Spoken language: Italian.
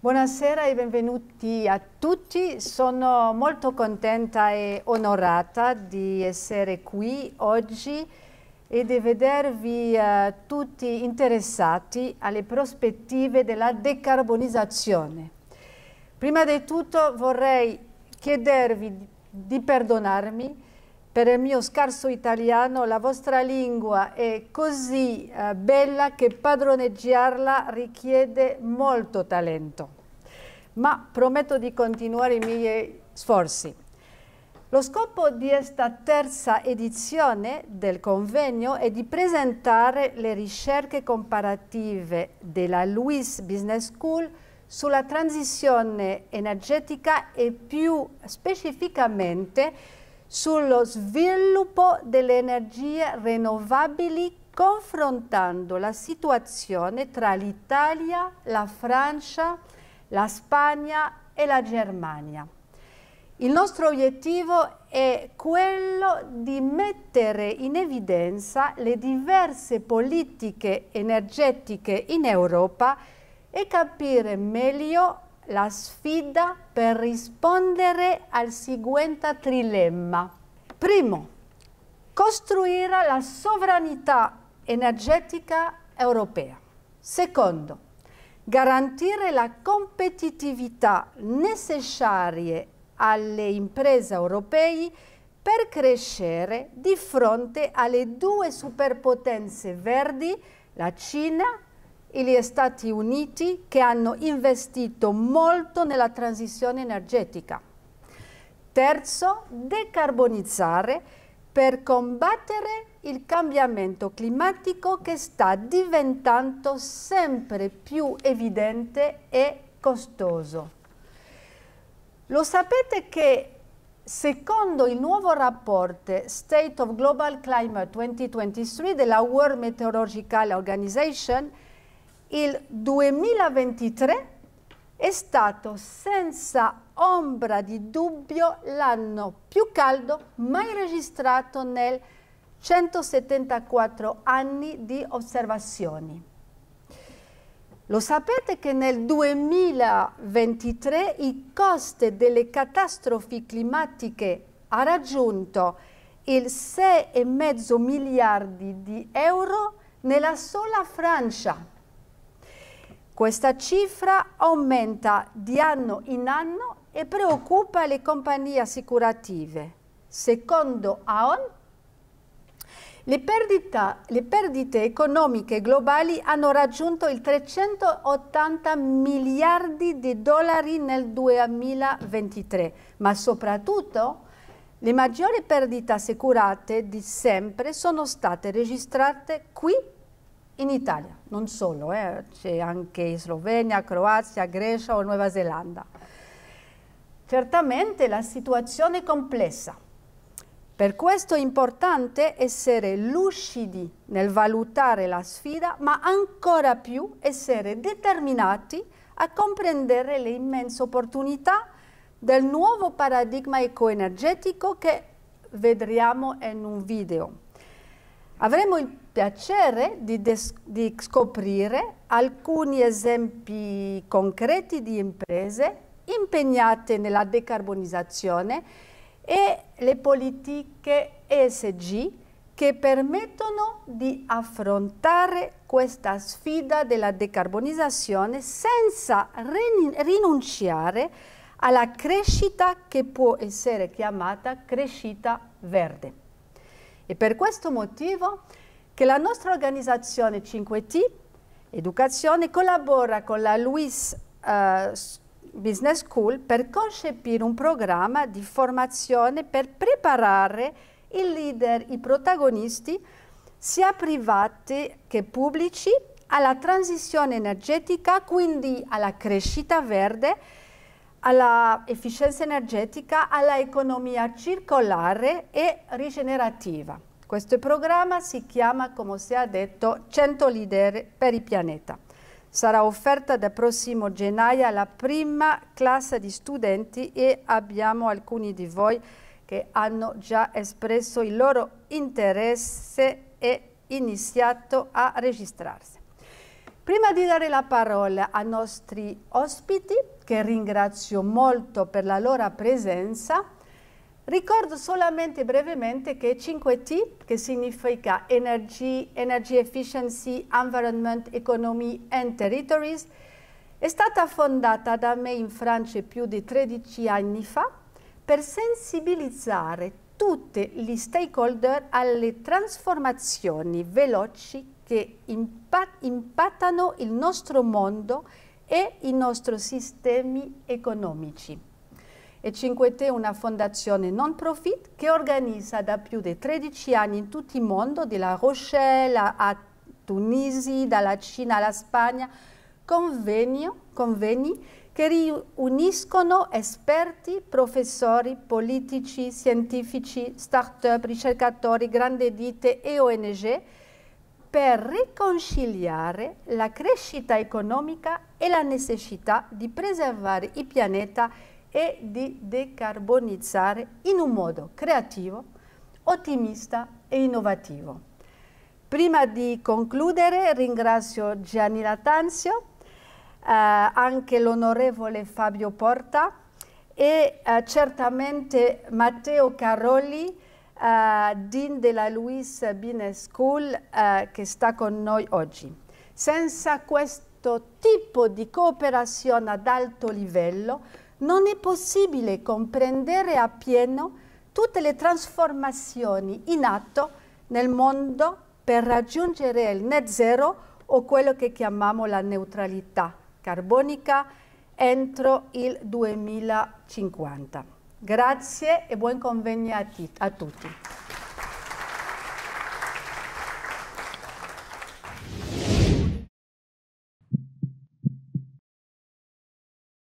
Buonasera e benvenuti a tutti. Sono molto contenta e onorata di essere qui oggi e di vedervi eh, tutti interessati alle prospettive della decarbonizzazione. Prima di tutto vorrei chiedervi di perdonarmi per il mio scarso italiano, la vostra lingua è così eh, bella che padroneggiarla richiede molto talento. Ma prometto di continuare i miei sforzi. Lo scopo di questa terza edizione del convegno è di presentare le ricerche comparative della Luis Business School sulla transizione energetica e più specificamente sullo sviluppo delle energie rinnovabili confrontando la situazione tra l'Italia, la Francia, la Spagna e la Germania. Il nostro obiettivo è quello di mettere in evidenza le diverse politiche energetiche in Europa e capire meglio la sfida per rispondere al seguente trilemma. Primo, costruire la sovranità energetica europea. Secondo, garantire la competitività necessaria alle imprese europee per crescere di fronte alle due superpotenze verdi, la Cina e gli Stati Uniti che hanno investito molto nella transizione energetica. Terzo, decarbonizzare per combattere il cambiamento climatico che sta diventando sempre più evidente e costoso. Lo sapete che Secondo il nuovo rapporto State of Global Climate 2023 della World Meteorological Organization, il 2023 è stato senza ombra di dubbio l'anno più caldo mai registrato nel 174 anni di osservazioni. Lo sapete che nel 2023 il costo delle catastrofi climatiche ha raggiunto il 6,5 miliardi di euro nella sola Francia. Questa cifra aumenta di anno in anno e preoccupa le compagnie assicurative. Secondo AON, le, perdita, le perdite economiche globali hanno raggiunto i 380 miliardi di dollari nel 2023, ma soprattutto le maggiori perdite assicurate di sempre sono state registrate qui in Italia, non solo, eh, c'è anche in Slovenia, Croazia, Grecia o Nuova Zelanda. Certamente la situazione è complessa, per questo è importante essere lucidi nel valutare la sfida, ma ancora più essere determinati a comprendere le immense opportunità del nuovo paradigma ecoenergetico che vedremo in un video. Avremo il piacere di, di scoprire alcuni esempi concreti di imprese impegnate nella decarbonizzazione e le politiche ESG che permettono di affrontare questa sfida della decarbonizzazione senza rinunciare alla crescita che può essere chiamata crescita verde. E per questo motivo che la nostra organizzazione 5T Educazione collabora con la Luis uh, eh, Business School per concepire un programma di formazione per preparare i leader, i protagonisti, sia privati che pubblici, alla transizione energetica, quindi alla crescita verde, all'efficienza energetica, all'economia circolare e rigenerativa. Questo programma si chiama, come si è detto, 100 leader per il pianeta. Sarà offerta dal prossimo gennaio alla prima classe di studenti e abbiamo alcuni di voi che hanno già espresso il loro interesse e iniziato a registrarsi. Prima di dare la parola ai nostri ospiti, che ringrazio molto per la loro presenza, Ricordo solamente brevemente che 5T, che significa Energy, Energy Efficiency, Environment, Economy and Territories, è stata fondata da me in Francia più di 13 anni fa per sensibilizzare tutti gli stakeholder alle trasformazioni veloci che impattano il nostro mondo e i nostri sistemi economici e 5 T è una fondazione non profit che organizza da più di 13 anni in tutto il mondo, dalla Rochelle a Tunisi, dalla Cina alla Spagna, convenio, conveni che riuniscono esperti, professori, politici, scientifici, start-up, ricercatori, grandi ditte e ONG per riconciliare la crescita economica e la necessità di preservare il pianeta e di decarbonizzare in un modo creativo, ottimista e innovativo. Prima di concludere ringrazio Gianni Latanzio, eh, anche l'onorevole Fabio Porta e eh, certamente Matteo Caroli, Uh, eh, Dean della Louis Business School uh, che sta con noi oggi. Senza questo tipo di cooperazione ad alto livello non è possibile comprendere appieno tutte le trasformazioni in atto nel mondo per raggiungere il net zero o quello che chiamiamo la neutralità carbonica entro il 2050. Grazie e buon convegno a, a tutti.